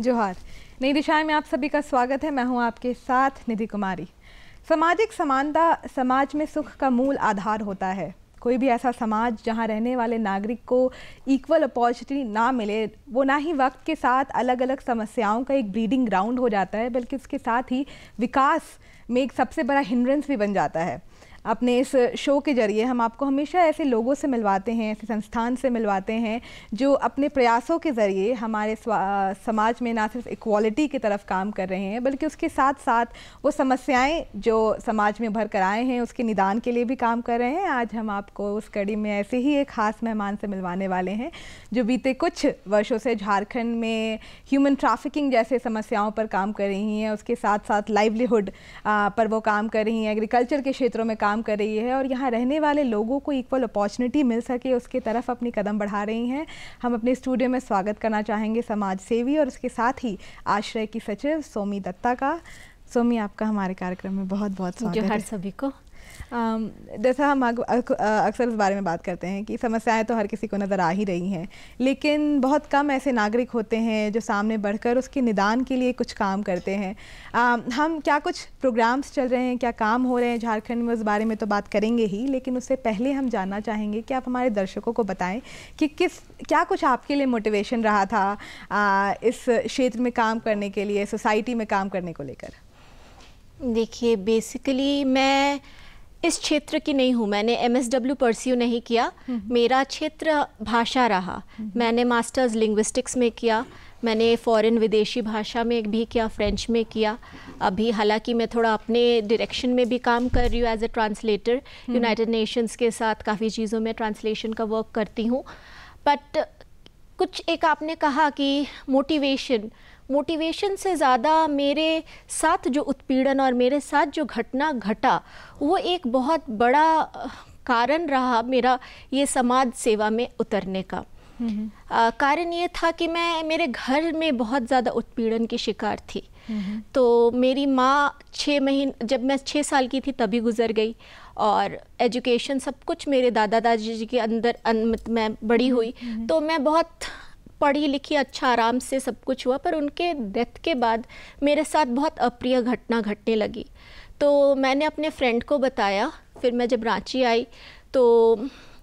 जोहार नई दिशाएं में आप सभी का स्वागत है मैं हूं आपके साथ निधि कुमारी सामाजिक समानता समाज में सुख का मूल आधार होता है कोई भी ऐसा समाज जहां रहने वाले नागरिक को इक्वल अपॉर्चुनिटी ना मिले वो ना ही वक्त के साथ अलग अलग समस्याओं का एक ब्रीडिंग ग्राउंड हो जाता है बल्कि उसके साथ ही विकास में एक सबसे बड़ा हिंड्रेंस भी बन जाता है अपने इस शो के ज़रिए हम आपको हमेशा ऐसे लोगों से मिलवाते हैं ऐसे संस्थान से मिलवाते हैं जो अपने प्रयासों के ज़रिए हमारे समाज में ना सिर्फ इक्वालिटी की तरफ काम कर रहे हैं बल्कि उसके साथ साथ वो समस्याएं जो समाज में भर कर आए हैं उसके निदान के लिए भी काम कर रहे हैं आज हम आपको उस कड़ी में ऐसे ही एक ख़ास मेहमान से मिलवाने वाले हैं जो बीते कुछ वर्षों से झारखंड में ह्यूमन ट्राफिकिंग जैसे समस्याओं पर काम कर रही हैं उसके साथ साथ लाइवलीहुड पर वो काम कर रही हैं एग्रीकल्चर के क्षेत्रों में काम काम कर रही है और यहाँ रहने वाले लोगों को इक्वल अपॉर्चुनिटी मिल सके उसके तरफ अपनी कदम बढ़ा रही हैं हम अपने स्टूडियो में स्वागत करना चाहेंगे समाज सेवी और उसके साथ ही आश्रय की सचिव सोमी दत्ता का सोमी आपका हमारे कार्यक्रम में बहुत बहुत स्वागत है सभी को जैसा हम अक्सर इस बारे में बात करते हैं कि समस्याएं तो हर किसी को नज़र आ ही रही हैं लेकिन बहुत कम ऐसे नागरिक होते हैं जो सामने बढ़कर उसके निदान के लिए कुछ काम करते हैं हम क्या कुछ प्रोग्राम्स चल रहे हैं क्या काम हो रहे हैं झारखंड में उस बारे में तो बात करेंगे ही लेकिन उससे पहले हम जानना चाहेंगे कि आप हमारे दर्शकों को बताएं कि किस क्या कुछ आपके लिए मोटिवेशन रहा था इस क्षेत्र में काम करने के लिए सोसाइटी में काम करने को लेकर देखिए बेसिकली मैं इस क्षेत्र की नहीं हूँ मैंने एम एस डब्ल्यू परस्यू नहीं किया हम्म। मेरा क्षेत्र भाषा रहा हम्म। मैंने मास्टर्स लिंग्विस्टिक्स में किया मैंने फॉरेन विदेशी भाषा में भी किया फ्रेंच में किया अभी हालांकि मैं थोड़ा अपने डायरेक्शन में भी काम कर रही हूँ as a translator United Nations के साथ काफ़ी चीज़ों में ट्रांसलेशन का वर्क करती हूँ बट कुछ एक आपने कहा कि मोटिवेशन मोटिवेशन से ज़्यादा मेरे साथ जो उत्पीड़न और मेरे साथ जो घटना घटा वो एक बहुत बड़ा कारण रहा मेरा ये समाज सेवा में उतरने का कारण ये था कि मैं मेरे घर में बहुत ज़्यादा उत्पीड़न की शिकार थी तो मेरी माँ छः महीने जब मैं छः साल की थी तभी गुजर गई और एजुकेशन सब कुछ मेरे दादा दादी जी के अंदर अन, मैं बड़ी हुई तो मैं बहुत पढ़ी लिखी अच्छा आराम से सब कुछ हुआ पर उनके डेथ के बाद मेरे साथ बहुत अप्रिय घटना घटने लगी तो मैंने अपने फ्रेंड को बताया फिर मैं जब रांची आई तो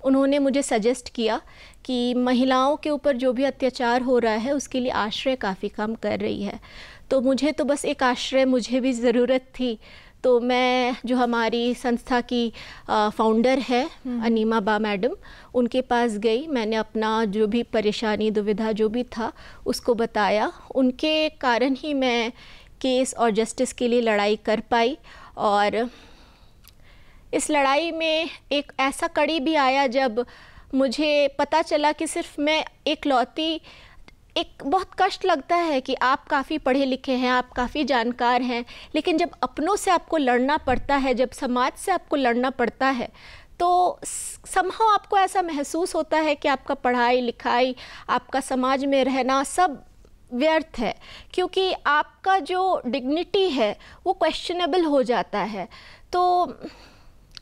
उन्होंने मुझे सजेस्ट किया कि महिलाओं के ऊपर जो भी अत्याचार हो रहा है उसके लिए आश्रय काफ़ी काम कर रही है तो मुझे तो बस एक आश्रय मुझे भी ज़रूरत थी तो मैं जो हमारी संस्था की फाउंडर है हम्म। अनीमा बा मैडम उनके पास गई मैंने अपना जो भी परेशानी दुविधा जो भी था उसको बताया उनके कारण ही मैं केस और जस्टिस के लिए लड़ाई कर पाई और इस लड़ाई में एक ऐसा कड़ी भी आया जब मुझे पता चला कि सिर्फ मैं एक लौती एक बहुत कष्ट लगता है कि आप काफ़ी पढ़े लिखे हैं आप काफ़ी जानकार हैं लेकिन जब अपनों से आपको लड़ना पड़ता है जब समाज से आपको लड़ना पड़ता है तो समहा आपको ऐसा महसूस होता है कि आपका पढ़ाई लिखाई आपका समाज में रहना सब व्यर्थ है क्योंकि आपका जो डिग्निटी है वो क्वेश्चनेबल हो जाता है तो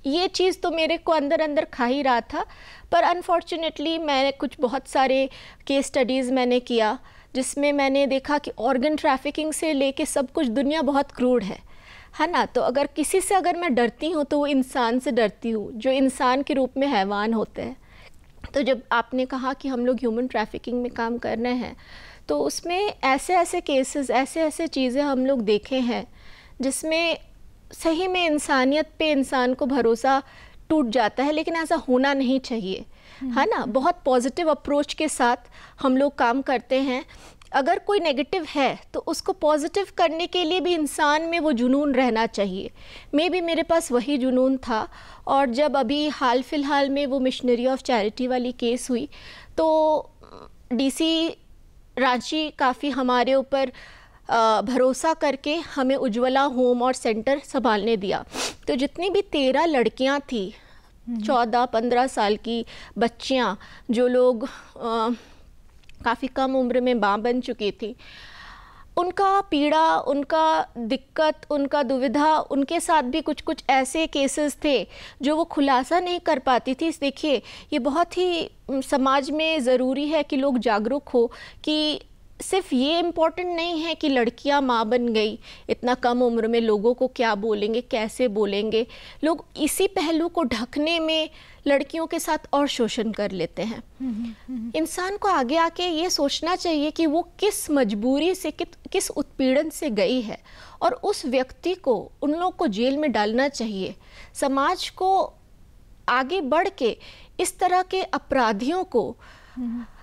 ये चीज़ तो मेरे को अंदर अंदर खा ही रहा था पर अनफॉर्चुनेटली मैंने कुछ बहुत सारे केस स्टडीज़ मैंने किया जिसमें मैंने देखा कि ऑर्गन ट्रैफिकिंग से लेके सब कुछ दुनिया बहुत क्रूड है है हाँ ना तो अगर किसी से अगर मैं डरती हूँ तो वो इंसान से डरती हूँ जो इंसान के रूप में हैवान होते हैं तो जब आपने कहा कि हम लोग ह्यूमन ट्रैफिकिंग में काम कर रहे हैं तो उसमें ऐसे ऐसे केसेस ऐसे ऐसे चीज़ें हम लोग देखे हैं जिसमें सही में इंसानियत पे इंसान को भरोसा टूट जाता है लेकिन ऐसा होना नहीं चाहिए हम्म। है ना बहुत पॉजिटिव अप्रोच के साथ हम लोग काम करते हैं अगर कोई नेगेटिव है तो उसको पॉजिटिव करने के लिए भी इंसान में वो जुनून रहना चाहिए मे भी मेरे पास वही जुनून था और जब अभी हाल फिलहाल में वो मिशनरी ऑफ चैरिटी वाली केस हुई तो डीसी रांची काफ़ी हमारे ऊपर भरोसा करके हमें उज्ज्वला होम और सेंटर संभालने दिया तो जितनी भी तेरह लड़कियां थी हम्म। चौदह पंद्रह साल की बच्चियां जो लोग काफ़ी कम उम्र में माँ बन चुकी थी उनका पीड़ा उनका दिक्कत उनका दुविधा उनके साथ भी कुछ कुछ ऐसे केसेस थे जो वो खुलासा नहीं कर पाती थी देखिए ये बहुत ही समाज में ज़रूरी है कि लोग जागरूक हो कि सिर्फ ये इम्पॉर्टेंट नहीं है कि लड़कियां माँ बन गई इतना कम उम्र में लोगों को क्या बोलेंगे कैसे बोलेंगे लोग इसी पहलू को ढकने में लड़कियों के साथ और शोषण कर लेते हैं हम्म, हम्म, हम्म। इंसान को आगे आके ये सोचना चाहिए कि वो किस मजबूरी से कि, किस उत्पीड़न से गई है और उस व्यक्ति को उन लोग को जेल में डालना चाहिए समाज को आगे बढ़ के इस तरह के अपराधियों को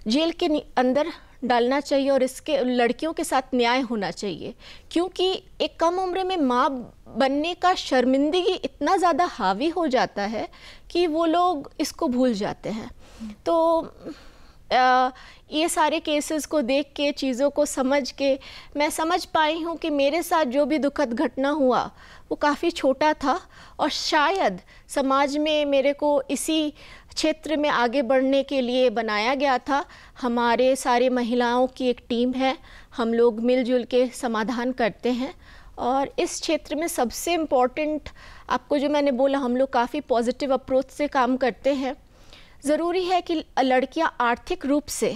जेल के अंदर डालना चाहिए और इसके लड़कियों के साथ न्याय होना चाहिए क्योंकि एक कम उम्र में माँ बनने का शर्मिंदगी इतना ज़्यादा हावी हो जाता है कि वो लोग इसको भूल जाते हैं तो आ, ये सारे केसेस को देख के चीज़ों को समझ के मैं समझ पाई हूँ कि मेरे साथ जो भी दुखद घटना हुआ वो काफ़ी छोटा था और शायद समाज में मेरे को इसी क्षेत्र में आगे बढ़ने के लिए बनाया गया था हमारे सारे महिलाओं की एक टीम है हम लोग मिलजुल के समाधान करते हैं और इस क्षेत्र में सबसे इम्पॉर्टेंट आपको जो मैंने बोला हम लोग काफ़ी पॉजिटिव अप्रोच से काम करते हैं ज़रूरी है कि लड़कियां आर्थिक रूप से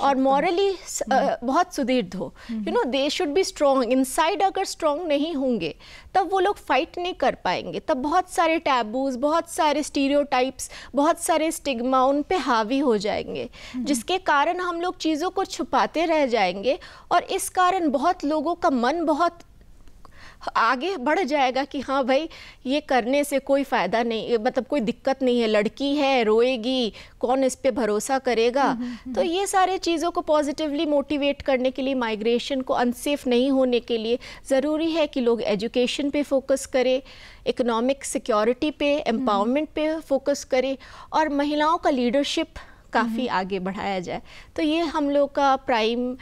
और मॉरली हम्म। बहुत सुदृढ़ हो you know they should be strong inside अगर स्ट्रॉन्ग नहीं होंगे तब वो लोग फाइट नहीं कर पाएंगे तब बहुत सारे टैबूज बहुत सारे स्टीरियोटाइप्स बहुत सारे स्टिग्मा उन पर हावी हो जाएंगे हम्म। जिसके कारण हम लोग चीज़ों को छुपाते रह जाएंगे और इस कारण बहुत लोगों का मन बहुत आगे बढ़ जाएगा कि हाँ भाई ये करने से कोई फ़ायदा नहीं मतलब कोई दिक्कत नहीं है लड़की है रोएगी कौन इस पर भरोसा करेगा हम्म, हम्म, हम्म। तो ये सारे चीज़ों को पॉजिटिवली मोटिवेट करने के लिए माइग्रेशन को अनसेफ नहीं होने के लिए ज़रूरी है कि लोग एजुकेशन पे फोकस करें इकोनॉमिक सिक्योरिटी पे एम्पावरमेंट पे फोकस करें और महिलाओं का लीडरशिप काफ़ी आगे बढ़ाया जाए तो ये हम लोग का प्राइम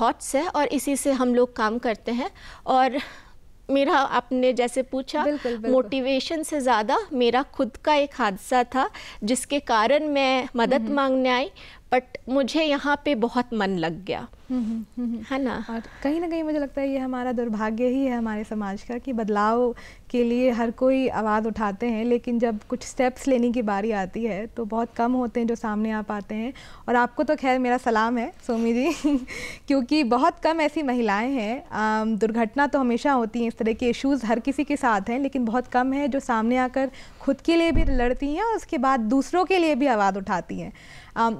थॉट्स है और इसी से हम लोग काम करते हैं और मेरा आपने जैसे पूछा बिल्कुल, बिल्कुल। मोटिवेशन से ज़्यादा मेरा खुद का एक हादसा था जिसके कारण मैं मदद हम्म। मांगने आई बट मुझे यहाँ पे बहुत मन लग गया है ना और कहीं ना कहीं मुझे लगता है ये हमारा दुर्भाग्य ही है हमारे समाज का कि बदलाव के लिए हर कोई आवाज़ उठाते हैं लेकिन जब कुछ स्टेप्स लेने की बारी आती है तो बहुत कम होते हैं जो सामने आ पाते हैं और आपको तो खैर मेरा सलाम है सोमी जी क्योंकि बहुत कम ऐसी महिलाएं हैं दुर्घटना तो हमेशा होती हैं इस तरह के इश्यूज़ हर किसी के साथ हैं लेकिन बहुत कम है जो सामने आकर खुद के लिए भी लड़ती हैं और उसके बाद दूसरों के लिए भी आवाज़ उठाती हैं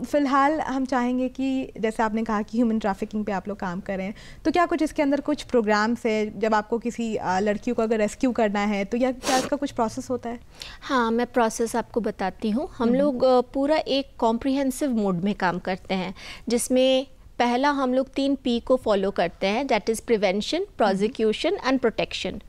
फ़िलहाल हम चाहेंगे कि जैसे आपने कहा कि ह्यूमन ट्राफिक ट्रैफिकिंग पे आप लोग काम कर रहे हैं तो क्या कुछ इसके अंदर कुछ प्रोग्राम्स है जब आपको किसी लड़कियों को अगर रेस्क्यू करना है तो या क्या इसका कुछ प्रोसेस होता है हाँ मैं प्रोसेस आपको बताती हूँ हम हम्म। लोग पूरा एक कॉम्प्रिहेंसिव मोड में काम करते हैं जिसमें पहला हम लोग तीन पी को फॉलो करते हैं that is prevention prosecution and protection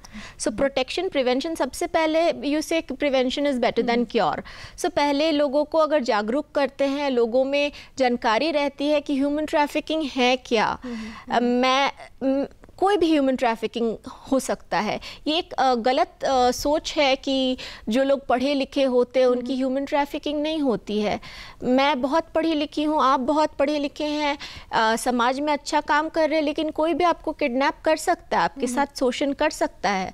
so protection prevention सबसे पहले you say prevention is better than cure so पहले लोगों को अगर जागरूक करते हैं लोगों में जानकारी रहती है कि ह्यूमन ट्रैफिकिंग है क्या uh, मैं कोई भी ह्यूमन ट्रैफिकिंग हो सकता है ये एक गलत सोच है कि जो लोग पढ़े लिखे होते हैं हम्म। उनकी ह्यूमन ट्रैफिकिंग नहीं होती है मैं बहुत पढ़ी लिखी हूँ आप बहुत पढ़े लिखे हैं समाज में अच्छा काम कर रहे हैं लेकिन कोई भी आपको किडनैप कर सकता है आपके हम्म। साथ शोषण कर सकता है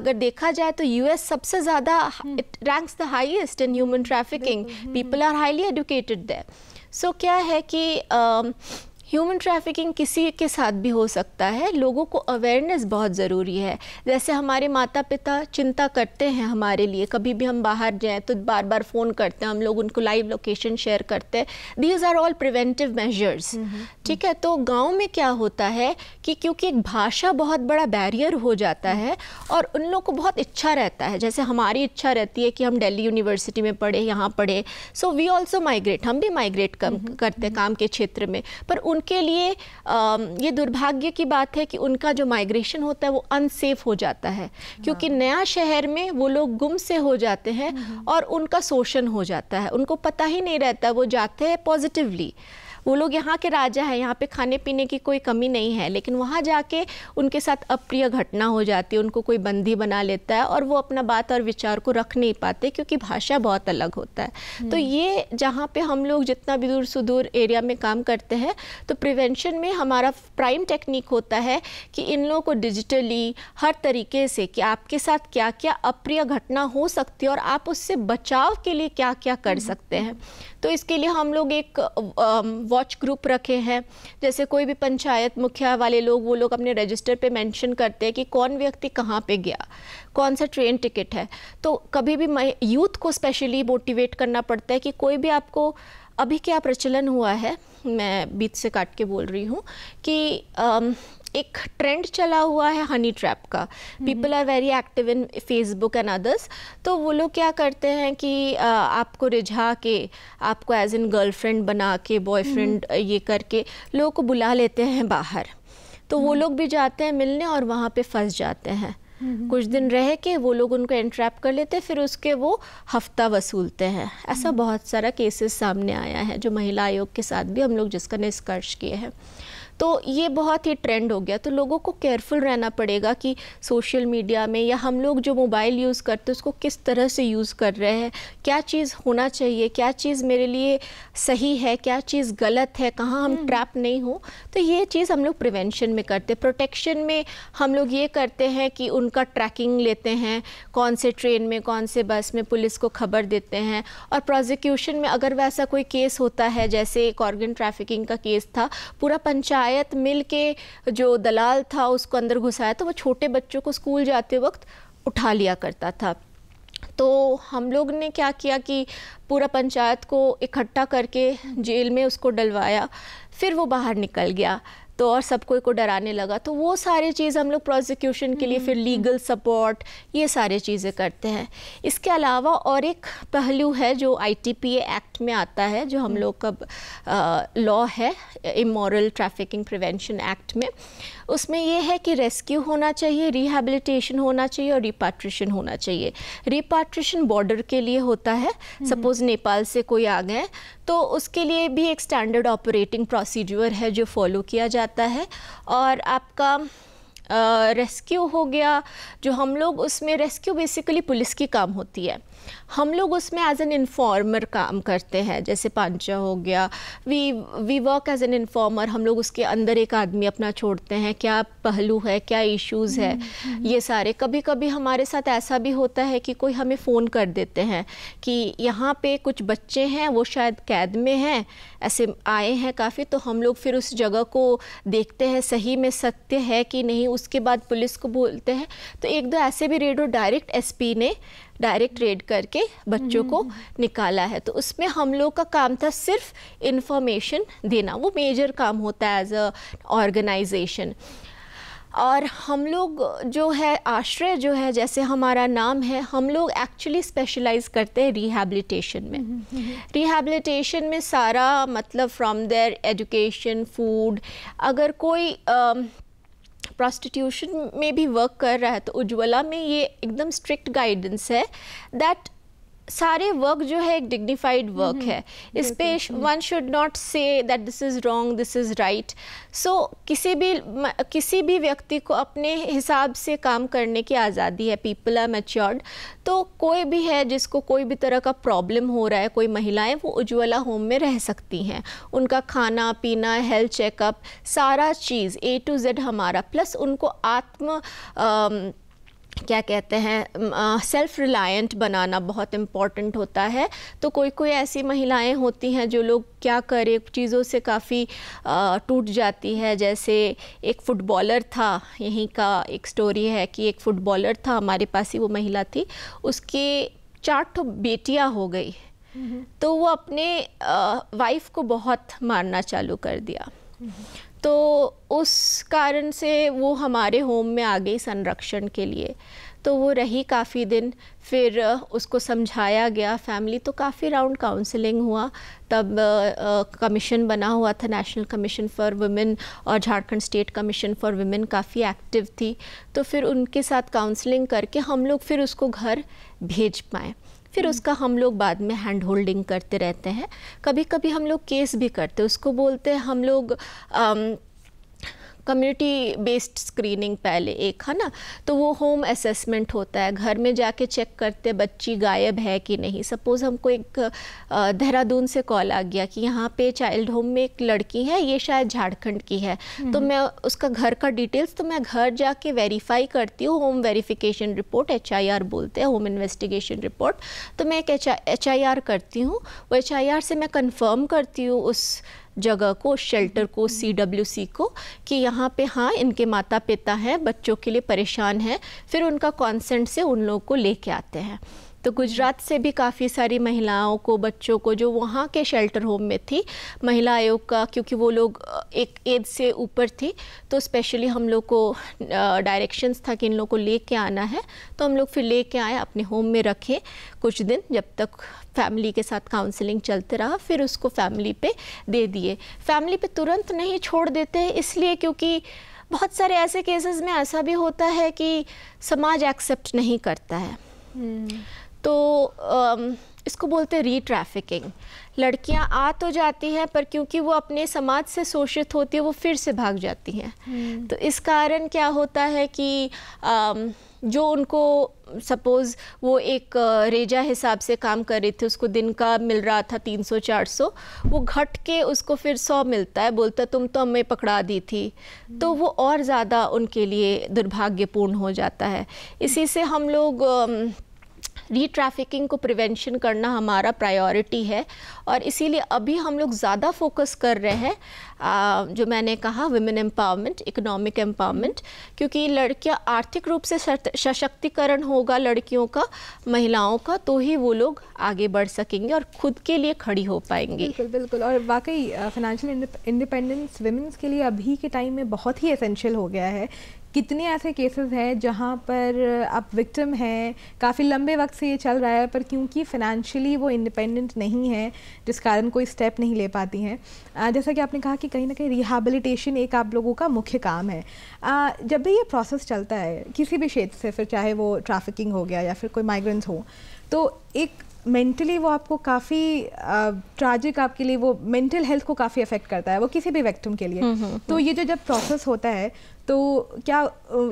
अगर देखा जाए तो यूएस सबसे ज़्यादा it ranks the highest in human trafficking people are highly educated there so क्या है कि uh, ह्यूमन ट्रैफिकिंग किसी के साथ भी हो सकता है लोगों को अवेयरनेस बहुत ज़रूरी है जैसे हमारे माता पिता चिंता करते हैं हमारे लिए कभी भी हम बाहर जाएँ तो बार बार फ़ोन करते हैं हम लोग उनको लाइव लोकेशन शेयर करते हैं these are all preventive measures ठीक है तो गाँव में क्या होता है कि क्योंकि एक भाषा बहुत बड़ा बैरियर हो जाता है और उन लोग को बहुत इच्छा रहता है जैसे हमारी इच्छा रहती है कि हम डेली यूनिवर्सिटी में पढ़े यहाँ पढ़े सो वी ऑल्सो माइग्रेट हम भी माइग्रेट करते हैं काम के क्षेत्र में पर उन उनके लिए ये दुर्भाग्य की बात है कि उनका जो माइग्रेशन होता है वो अनसेफ हो जाता है क्योंकि हाँ। नया शहर में वो लोग गुम से हो जाते हैं हम्म। और उनका शोषण हो जाता है उनको पता ही नहीं रहता वो जाते हैं पॉजिटिवली वो लोग यहाँ के राजा हैं यहाँ पे खाने पीने की कोई कमी नहीं है लेकिन वहाँ जाके उनके साथ अप्रिय घटना हो जाती है उनको कोई बंदी बना लेता है और वो अपना बात और विचार को रख नहीं पाते क्योंकि भाषा बहुत अलग होता है हम्म। तो ये जहाँ पर हम लोग जितना भी दूर सुदूर एरिया में काम करते हैं तो प्रिवेंशन में हमारा प्राइम टेक्निक होता है कि इन लोगों को डिजिटली हर तरीके से कि आपके साथ क्या क्या अप्रिय घटना हो सकती है और आप उससे बचाव के लिए क्या क्या कर हम्म। सकते हैं तो इसके लिए हम लोग एक वॉच ग्रुप रखे हैं जैसे कोई भी पंचायत मुखिया वाले लोग वो लोग अपने रजिस्टर पे मेंशन करते हैं कि कौन व्यक्ति कहाँ पे गया कौन सा ट्रेन टिकट है तो कभी भी यूथ को स्पेशली मोटिवेट करना पड़ता है कि कोई भी आपको अभी क्या प्रचलन हुआ है मैं बीच से काट के बोल रही हूँ कि एक ट्रेंड चला हुआ है हनी ट्रैप का people are very active in Facebook and others तो वो लोग क्या करते हैं कि आ, आपको रिझा के आपको एज इन गर्लफ्रेंड बना के बॉयफ्रेंड हम्म। ये करके लोगों को बुला लेते हैं बाहर तो वो हम्म। लोग भी जाते हैं मिलने और वहाँ पे फंस जाते हैं कुछ दिन रह के वो लोग उनको एंट्रैप कर लेते फिर उसके वो हफ्ता वसूलते हैं ऐसा हम्म। बहुत सारा केसेस सामने आया है जो महिला आयोग के साथ भी हम लोग जिसका निष्कर्ष किए हैं तो ये बहुत ही ट्रेंड हो गया तो लोगों को केयरफुल रहना पड़ेगा कि सोशल मीडिया में या हम लोग जो मोबाइल यूज़ करते हैं उसको किस तरह से यूज़ कर रहे हैं क्या चीज़ होना चाहिए क्या चीज़ मेरे लिए सही है क्या चीज़ गलत है कहाँ हम ट्रैप हम्म। नहीं हो तो ये चीज़ हम लोग प्रिवेंशन में करते हैं प्रोटेक्शन में हम लोग ये करते हैं कि उनका ट्रैकिंग लेते हैं कौन से ट्रेन में कौन से बस में पुलिस को खबर देते हैं और प्रोजिक्यूशन में अगर वैसा कोई केस होता है जैसे एक ऑर्गन ट्रैफिकिंग का केस था पूरा पंचायत शिकायत मिल के जो दलाल था उसको अंदर घुसाया तो वो छोटे बच्चों को स्कूल जाते वक्त उठा लिया करता था तो हम लोग ने क्या किया कि पूरा पंचायत को इकट्ठा करके जेल में उसको डलवाया फिर वो बाहर निकल गया तो और सब कोई को डराने लगा तो वो सारी चीज़ हम लोग प्रोसिक्यूशन के लिए फिर लीगल हम्म। सपोर्ट ये सारी चीज़ें करते हैं इसके अलावा और एक पहलू है जो आईटीपीए एक्ट में आता है जो हम हम्म। लोग का लॉ है इमोरल ट्रैफिकिंग प्रिवेंशन एक्ट में उसमें यह है कि रेस्क्यू होना चाहिए रिहेबिलिटेशन होना चाहिए और रिपाट्रेशन होना चाहिए रिपाट्रेशन बॉर्डर के लिए होता है सपोज हम्म। नेपाल से कोई आ गए तो उसके लिए भी एक स्टैंडर्ड ऑपरेटिंग प्रोसीजर है जो फॉलो किया जाता है और आपका रेस्क्यू uh, हो गया जो हम लोग उसमें रेस्क्यू बेसिकली पुलिस की काम होती है हम लोग उसमें एज एन इन्फॉर्मर काम करते हैं जैसे पांचा हो गया we we work as an informer हम लोग उसके अंदर एक आदमी अपना छोड़ते हैं क्या पहलू है क्या इश्यूज़ है हम्म, हम्म, हम्म। ये सारे कभी कभी हमारे साथ ऐसा भी होता है कि कोई हमें फ़ोन कर देते हैं कि यहाँ पे कुछ बच्चे हैं वो शायद कैद में हैं ऐसे आए हैं काफ़ी तो हम लोग फिर उस जगह को देखते हैं सही में सत्य है कि नहीं उसके बाद पुलिस को बोलते हैं तो एक दो ऐसे भी रेडियो डायरेक्ट एस ने डायरेक्ट रेड करके बच्चों को हम्म। निकाला है तो उसमें हम लोग का काम था सिर्फ इन्फॉर्मेशन देना वो मेजर काम होता है एज अ ऑर्गेनाइजेशन और हम लोग जो है आश्रय जो है जैसे हमारा नाम है हम लोग एक्चुअली स्पेशलाइज करते हैं रिहैबिलिटेशन में रिहैबिलिटेशन हम्म, हम्म, में सारा मतलब फ्रॉम देयर एजुकेशन फूड अगर कोई uh, प्रॉस्टिट्यूशन में भी वर्क कर रहा है तो उज्ज्वला में ये एकदम स्ट्रिक्ट गाइडेंस है दैट सारे वर्क जो है एक डिग्निफाइड हम्म, वर्क है हम्म, इस पे one should not say that this is wrong this is right so किसी भी किसी भी व्यक्ति को अपने हिसाब से काम करने की आज़ादी है पीपल आर मेच्योर्ड तो कोई भी है जिसको कोई भी तरह का प्रॉब्लम हो रहा है कोई महिलाएं वो उज्ज्वला होम में रह सकती हैं उनका खाना पीना हेल्थ चेकअप सारा चीज़ ए टू जेड हमारा प्लस उनको आत्म आ, क्या कहते हैं सेल्फ़ रिलायंट बनाना बहुत इम्पॉर्टेंट होता है तो कोई कोई ऐसी महिलाएं होती हैं जो लोग क्या करें चीज़ों से काफ़ी टूट जाती है जैसे एक फ़ुटबॉलर था यहीं का एक स्टोरी है कि एक फ़ुटबॉलर था हमारे पास ही वो महिला थी उसके चार ठो बेटियाँ हो गई हम्म। तो वो अपने वाइफ को बहुत मारना चालू कर दिया हम्म। तो उस कारण से वो हमारे होम में आ गई संरक्षण के लिए तो वो रही काफ़ी दिन फिर उसको समझाया गया फैमिली तो काफ़ी राउंड काउंसलिंग हुआ तब कमीशन बना हुआ था नेशनल कमीशन फॉर वुमेन और Jharkhand State Commission for Women काफ़ी एक्टिव थी तो फिर उनके साथ काउंसलिंग करके हम लोग फिर उसको घर भेज पाएँ फिर हम्म। उसका हम लोग बाद में हैंड होल्डिंग करते रहते हैं कभी कभी हम लोग केस भी करते उसको बोलते हैं हम लोग कम्युनिटी बेस्ड स्क्रीनिंग पहले एक है ना तो वो होम असेसमेंट होता है घर में जाके चेक करते बच्ची गायब है कि नहीं सपोज़ हमको एक देहरादून से कॉल आ गया कि यहाँ पे चाइल्ड होम में एक लड़की है ये शायद झारखंड की है हम्म। तो मैं उसका घर का डिटेल्स तो मैं घर जाके वेरीफाई करती हूँ होम वेरीफिकेशन रिपोर्ट एच बोलते हैं होम इन्वेस्टिगेशन रिपोर्ट तो मैं एक एच करती हूँ वो एच से मैं कन्फर्म करती हूँ उस जगह को शेल्टर को सीडब्ल्यूसी हम्म, हम्म, हम्म। को कि यहाँ पे हाँ इनके माता पिता हैं बच्चों के लिए परेशान हैं फिर उनका कॉन्सेंट से उन लोगों को लेके आते हैं तो गुजरात से भी काफ़ी सारी महिलाओं को बच्चों को जो वहाँ के शेल्टर होम में थी महिला आयोग का क्योंकि वो लोग एक एज से ऊपर थी तो स्पेशली हम लोग को डायरेक्शंस था कि इन लोग को ले कर आना है तो हम लोग फिर ले कर आए अपने होम में रखें कुछ दिन जब तक फैमिली के साथ काउंसलिंग चलते रहा फिर उसको फैमिली पे दे दिए फैमिली पे तुरंत नहीं छोड़ देते हैं इसलिए क्योंकि बहुत सारे ऐसे केसेस में ऐसा भी होता है कि समाज एक्सेप्ट नहीं करता है hmm. तो आ, इसको बोलते हैं री ट्रैफिकिंग लड़कियाँ आ तो जाती हैं पर क्योंकि वो अपने समाज से शोषित होती है वो फिर से भाग जाती हैं हम्म। तो इस कारण क्या होता है कि आ, जो उनको सपोज़ वो एक रेजा हिसाब से काम कर रही थी उसको दिन का मिल रहा था 300 400 वो घट के उसको फिर 100 मिलता है बोलता तुम तो हमें पकड़ा दी थी हम्म। तो वो और ज़्यादा उनके लिए दुर्भाग्यपूर्ण हो जाता है इसी से हम लोग री ट्रैफिकिंग को प्रिवेंशन करना हमारा प्रायोरिटी है और इसीलिए अभी हम लोग ज़्यादा फोकस कर रहे हैं जो मैंने कहा वुमेन एम्पावरमेंट इकोनॉमिक एम्पावरमेंट क्योंकि लड़कियाँ आर्थिक रूप से सशक्तिकरण होगा लड़कियों का महिलाओं का तो ही वो लोग आगे बढ़ सकेंगे और खुद के लिए खड़ी हो पाएंगी बिल्कुल बिल्कुल और वाकई फाइनेंशियल इंडिपेंडेंस वुमेंस के लिए अभी के टाइम में बहुत ही एसेंशियल हो गया है कितने ऐसे केसेस हैं जहाँ पर आप विक्टिम हैं काफ़ी लंबे वक्त से ये चल रहा है पर क्योंकि फ़िनेंशियली वो इंडिपेंडेंट नहीं है जिस कारण कोई स्टेप नहीं ले पाती हैं जैसा कि आपने कहा कि कहीं ना कहीं रिहेबिलिटेशन एक आप लोगों का मुख्य काम है जब भी ये प्रोसेस चलता है किसी भी क्षेत्र से फिर चाहे वो ट्रैफिकिंग हो गया या फिर कोई माइग्रेंट्स हो तो एक मेंटली वो आपको काफ़ी ट्रैजिक आपके लिए वो मेंटल हेल्थ को काफ़ी अफेक्ट करता है वो किसी भी वैक्टम के लिए हम्म, हम्म, तो हम्म। ये जो जब प्रोसेस होता है तो क्या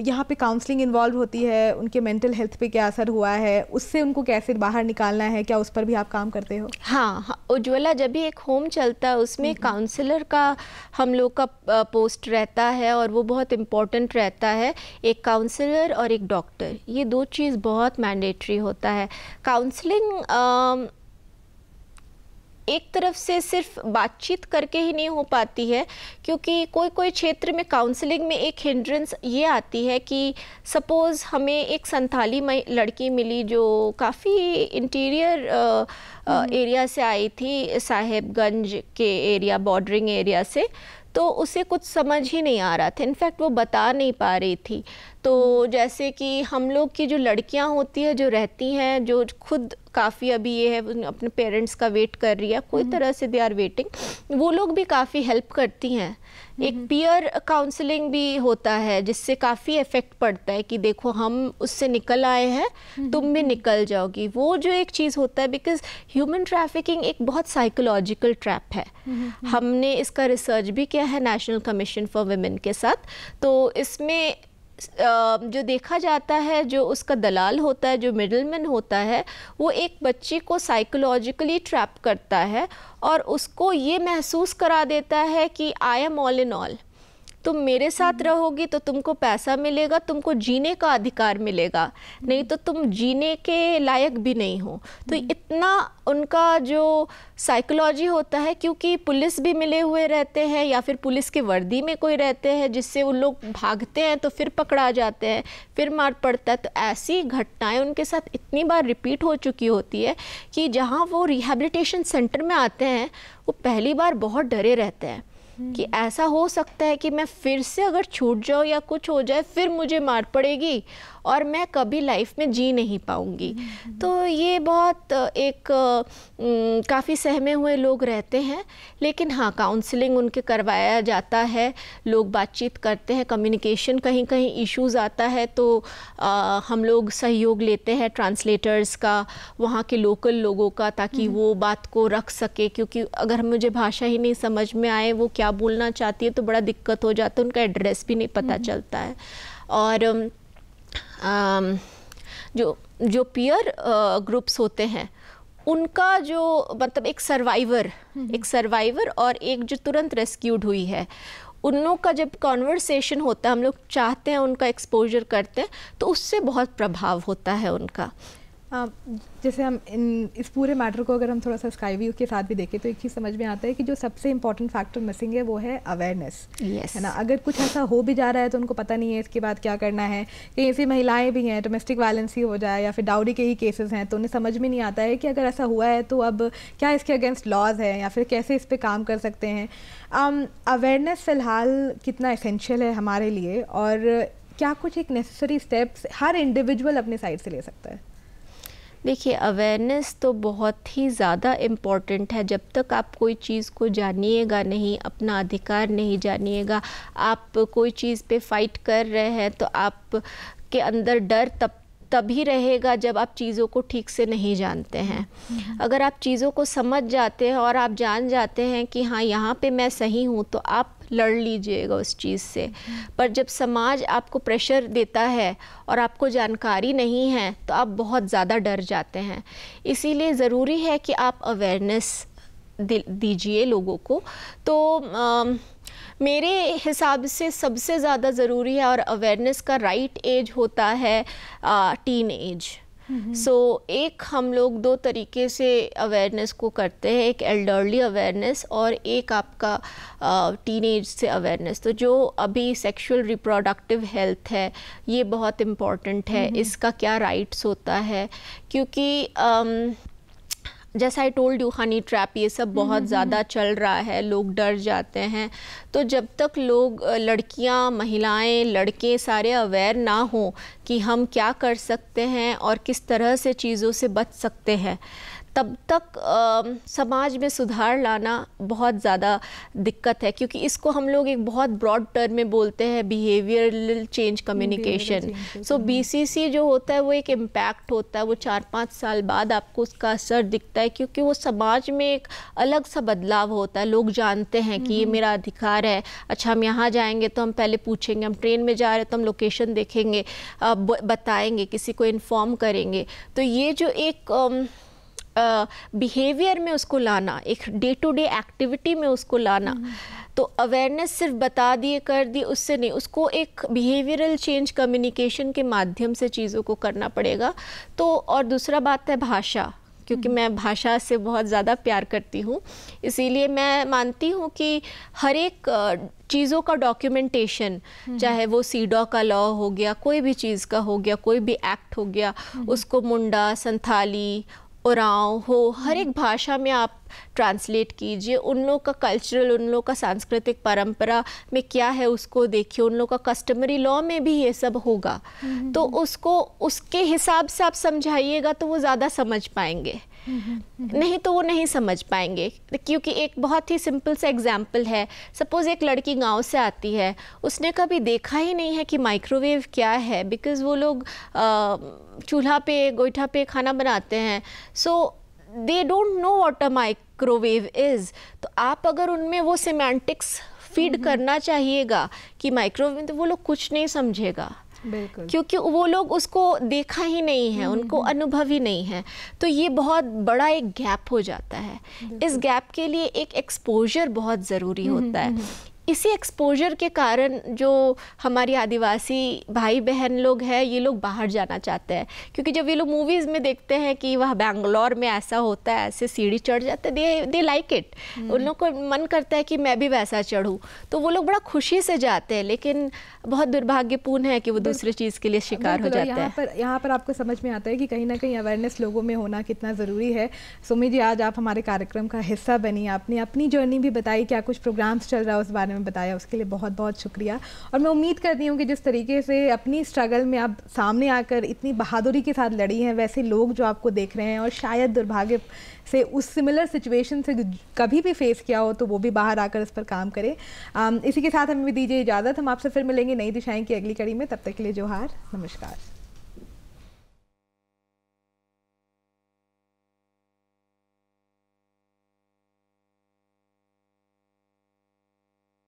यहाँ पे काउंसलिंग इन्वॉल्व होती है उनके मेंटल हेल्थ पे क्या असर हुआ है उससे उनको कैसे बाहर निकालना है क्या उस पर भी आप काम करते हो हाँ, हाँ उज्ज्वला जब भी एक होम चलता है उसमें काउंसलर हम्म, हम्म। का हम लोग का पोस्ट रहता है और वो बहुत इम्पोर्टेंट रहता है एक काउंसलर और एक डॉक्टर ये दो चीज़ बहुत मैंडेटरी होता है काउंसलिंग एक तरफ से सिर्फ बातचीत करके ही नहीं हो पाती है क्योंकि कोई कोई क्षेत्र में काउंसलिंग में एक हिंड्रेंस ये आती है कि सपोज़ हमें एक संथाली लड़की मिली जो काफ़ी इंटीरियर एरिया से आई थी साहेबगंज के एरिया बॉर्डरिंग एरिया से तो उसे कुछ समझ ही नहीं आ रहा था इनफैक्ट वो बता नहीं पा रही थी तो जैसे कि हम लोग की जो लड़कियां होती है जो रहती हैं जो खुद काफ़ी अभी ये है अपने पेरेंट्स का वेट कर रही है कोई हम्म। तरह से दे आर वेटिंग वो लोग भी काफ़ी हेल्प करती हैं हम्म। एक पीयर काउंसलिंग भी होता है जिससे काफ़ी इफेक्ट पड़ता है कि देखो हम उससे निकल आए हैं हम्म। तुम भी निकल जाओगी वो जो एक चीज़ होता है बिकॉज ह्यूमन ट्रैफिकिंग एक बहुत साइकोलॉजिकल ट्रैप है हमने इसका रिसर्च भी किया है नेशनल कमीशन फॉर वेमेन के साथ तो इसमें जो देखा जाता है जो उसका दलाल होता है जो मिडलमैन होता है वो एक बच्चे को साइकोलॉजिकली ट्रैप करता है और उसको ये महसूस करा देता है कि I am all in all तुम मेरे साथ हम्म। रहोगी तो तुमको पैसा मिलेगा तुमको जीने का अधिकार मिलेगा नहीं तो तुम जीने के लायक भी नहीं हो तो हम्म। इतना उनका जो साइकोलॉजी होता है क्योंकि पुलिस भी मिले हुए रहते हैं या फिर पुलिस के वर्दी में कोई रहते हैं जिससे उन लोग भागते हैं तो फिर पकड़ा जाते हैं फिर मार पड़ता है तो ऐसी घटनाएं उनके साथ इतनी बार रिपीट हो चुकी होती है कि जहाँ वो रिहेबिलिटेशन सेंटर में आते हैं वो पहली बार बहुत डरे रहते हैं कि ऐसा हो सकता है कि मैं फिर से अगर छूट जाऊँ या कुछ हो जाए फिर मुझे मार पड़ेगी और मैं कभी लाइफ में जी नहीं पाऊँगी हम्म। तो ये बहुत एक काफ़ी सहमे हुए लोग रहते हैं लेकिन हाँ काउंसलिंग उनके करवाया जाता है लोग बातचीत करते हैं कम्युनिकेशन कहीं कहीं इश्यूज आता है तो आ, हम लोग सहयोग लेते हैं ट्रांसलेटर्स का वहाँ के लोकल लोगों का ताकि हम्म। वो बात को रख सके क्योंकि अगर मुझे भाषा ही नहीं समझ में आए वो क्या बोलना चाहती है तो बड़ा दिक्कत हो जाता है उनका एड्रेस भी नहीं पता नहीं। हम्म। चलता है और Um, जो जो पीयर ग्रुप्स uh, होते हैं उनका जो मतलब एक सर्वाइवर एक सर्वाइवर और एक जो तुरंत रेस्क्यूड हुई है उन लोग का जब कॉन्वर्सेशन होता है हम लोग चाहते हैं उनका एक्सपोजर करते हैं तो उससे बहुत प्रभाव होता है उनका हाँ, जैसे हम इन इस पूरे मैटर को अगर हम थोड़ा सा स्काई व्यू के साथ भी देखें तो एक चीज़ समझ में आता है कि जो सबसे इंपॉर्टेंट फैक्टर मिसिंग है वो है अवेयरनेस yes. है ना अगर कुछ ऐसा हो भी जा रहा है तो उनको पता नहीं है इसके बाद क्या करना है कहीं ऐसी महिलाएं भी हैं डोमेस्टिक वायलेंस ही हो जाए या फिर डाउरी के ही केसेज हैं तो उन्हें समझ में नहीं आता है कि अगर ऐसा हुआ है तो अब क्या इसके अगेंस्ट लॉज हैं या फिर कैसे इस पर काम कर सकते हैं अवेयरनेस um, फ़िलहाल कितना इसेंशियल है हमारे लिए और क्या कुछ एक नेसेसरी स्टेप्स हर इंडिविजुअल अपने साइड से ले सकता है देखिए अवेयरनेस तो बहुत ही ज़्यादा इम्पॉर्टेंट है जब तक आप कोई चीज़ को जानिएगा नहीं अपना अधिकार नहीं जानिएगा आप कोई चीज़ पे फाइट कर रहे हैं तो आप के अंदर डर तब तभी रहेगा जब आप चीज़ों को ठीक से नहीं जानते हैं हम्म। अगर आप चीज़ों को समझ जाते हैं और आप जान जाते हैं कि हाँ यहाँ पे मैं सही हूँ तो आप लड़ लीजिएगा उस चीज़ से पर जब समाज आपको प्रेशर देता है और आपको जानकारी नहीं है तो आप बहुत ज़्यादा डर जाते हैं इसीलिए ज़रूरी है कि आप अवेयरनेस दीजिए लोगों को तो आ, मेरे हिसाब से सबसे ज़्यादा ज़रूरी है और अवेयरनेस का राइट एज होता है आ, teenage so mm-hmm. so, एक हम लोग दो तरीके से अवेयरनेस को करते हैं एक एल्डरली अवेयरनेस और एक आपका टीनेज से अवेयरनेस तो जो अभी सेक्सुअल रिप्रोडक्टिव हेल्थ है ये बहुत इम्पॉर्टेंट है mm-hmm. इसका क्या राइट्स होता है क्योंकि um, जैसा I told you honey trap ये सब हम्म, बहुत हम्म, ज़्यादा हम्म। चल रहा है लोग डर जाते हैं तो जब तक लोग लड़कियां महिलाएं लड़के सारे अवेयर ना हो कि हम क्या कर सकते हैं और किस तरह से चीज़ों से बच सकते हैं तब तक आ, समाज में सुधार लाना बहुत ज़्यादा दिक्कत है क्योंकि इसको हम लोग एक बहुत ब्रॉड टर्म में बोलते हैं behavioural change communication so BCC जो होता है वो एक इम्पैक्ट होता है वो चार पाँच साल बाद आपको उसका असर दिखता है क्योंकि वो समाज में एक अलग सा बदलाव होता है लोग जानते हैं कि ये हम्म। मेरा अधिकार है अच्छा हम यहाँ जाएंगे तो हम पहले पूछेंगे हम ट्रेन में जा रहे हैं तो हम लोकेशन देखेंगे बताएंगे किसी को इन्फॉर्म करेंगे तो ये जो एक बिहेवियर में उसको लाना एक डे टू डे एक्टिविटी में उसको लाना तो अवेयरनेस सिर्फ बता दिए कर दिए उससे नहीं उसको एक बिहेवियरल चेंज कम्युनिकेशन के माध्यम से चीज़ों को करना पड़ेगा तो और दूसरा बात है भाषा क्योंकि मैं भाषा से बहुत ज़्यादा प्यार करती हूँ इसीलिए मैं मानती हूँ कि हर एक चीज़ों का डॉक्यूमेंटेशन चाहे वो सीडो का लॉ हो गया कोई भी चीज़ का हो गया कोई भी एक्ट हो गया उसको मुंडा संथाली उराव हो हर एक हम्म। भाषा में आप ट्रांसलेट कीजिए उन लोग का कल्चरल उन लोग का सांस्कृतिक परंपरा में क्या है उसको देखिए उन लोग का कस्टमरी लॉ में भी ये सब होगा हम्म, हम्म, तो उसको उसके हिसाब से आप समझाइएगा तो वो ज़्यादा समझ पाएंगे Mm-hmm. नहीं तो वो नहीं समझ पाएंगे क्योंकि एक बहुत ही सिंपल सा एग्जाम्पल है सपोज़ एक लड़की गांव से आती है उसने कभी देखा ही नहीं है कि माइक्रोवेव क्या है बिकॉज़ वो लोग चूल्हा पे गोईठा पे खाना बनाते हैं so they don't know what a microwave is तो आप अगर उनमें वो सिमेंटिक्स फीड mm-hmm. करना चाहिएगा कि माइक्रोवेव तो वो लोग कुछ नहीं समझेगा क्योंकि वो लोग उसको देखा ही नहीं है हम्म, उनको हम्म। अनुभव ही नहीं है तो ये बहुत बड़ा एक गैप हो जाता है इस गैप के लिए एक एक्सपोजर बहुत ज़रूरी हम्म, होता है इसी एक्सपोजर के कारण जो हमारी आदिवासी भाई बहन लोग हैं ये लोग बाहर जाना चाहते हैं क्योंकि जब ये लोग मूवीज़ में देखते हैं कि वह बैंगलोर में ऐसा होता है ऐसे सीढ़ी चढ़ जाते दे दे लाइक इट उन लोग को मन करता है कि मैं भी वैसा चढ़ूँ तो वो लोग बड़ा खुशी से जाते हैं लेकिन बहुत दुर्भाग्यपूर्ण है कि वो दूसरे चीज़ के लिए शिकार हो जाते हैं पर यहाँ पर आपको समझ में आता है कि कहीं ना कहीं अवेयरनेस लोगों में होना कितना ज़रूरी है सुमी जी आज आप हमारे कार्यक्रम का हिस्सा बनी आपने अपनी जर्नी भी बताई क्या कुछ प्रोग्राम्स चल रहा है उस बारे में बारे में बताया उसके लिए बहुत बहुत शुक्रिया और मैं उम्मीद करती हूँ कि जिस तरीके से अपनी स्ट्रगल में आप सामने आकर इतनी बहादुरी के साथ लड़ी हैं वैसे लोग जो आपको देख रहे हैं और शायद दुर्भाग्य से उस सिमिलर सिचुएशन से कभी भी फेस किया हो तो वो भी बाहर आकर इस पर काम करें इसी के साथ हमें दीजिए इजाज़त हम आपसे फिर मिलेंगे नई दिशाएं की अगली कड़ी में तब तक के लिए जोहार नमस्कार